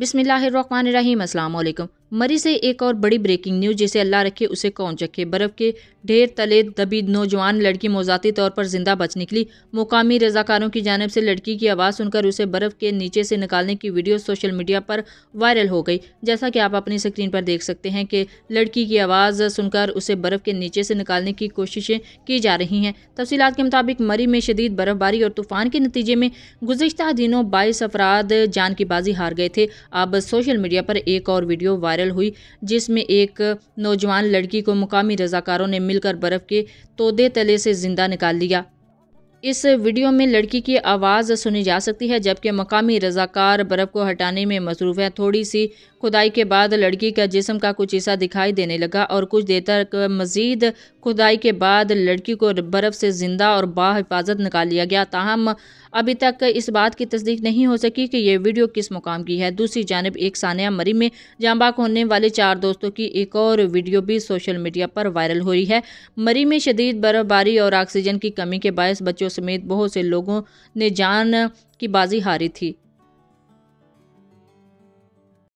बिसमीम अल्लाम मरी से एक और बड़ी ब्रेकिंग न्यूज जिसे अल्लाह रखे उसे कौन चखे बर्फ के ढेर तले दबी नौजवान लड़की मौजाती तौर पर जिंदा बच निकली मुकामी रजाकारों की जानब से लड़की की आवाज़ सुनकर उसे बर्फ के नीचे से निकालने की वीडियो सोशल मीडिया पर वायरल हो गई जैसा कि आप अपनी स्क्रीन पर देख सकते हैं कि लड़की की आवाज़ सुनकर उसे बर्फ के नीचे से निकालने की कोशिशें की जा रही हैं तफसीत के मुताबिक मरी में शदीद बर्फबारी और तूफान के नतीजे में गुजशत दिनों बाईस अफराद जान की बाजी हार गए थे अब सोशल मीडिया पर एक और वीडियो वायरल वायरल हुई जिसमें एक नौजवान लड़की को मुकामी रजाकारों ने मिलकर बर्फ़ के तोदे तले से ज़िंदा निकाल लिया इस वीडियो में लड़की की आवाज़ सुनी जा सकती है जबकि मकामी रजाकार बर्फ़ को हटाने में मसरूफ़ है थोड़ी सी खुदाई के बाद लड़की का जिसम का कुछ हिस्सा दिखाई देने लगा और कुछ देर तक मज़ीद खुदाई के बाद लड़की को बर्फ़ से ज़िंदा और बाहिफाजत निकाल लिया गया ताहम अभी तक इस बात की तस्दीक नहीं हो सकी कि यह वीडियो किस मुकाम की है दूसरी जानब एक सानिया मरी में जाँबाक होने वाले चार दोस्तों की एक और वीडियो भी सोशल मीडिया पर वायरल हो रही है मरी में शदीद बर्फबारी और ऑक्सीजन की कमी के बायस बच्चों समेत बहुत से लोगों ने जान की बाजी हारी थी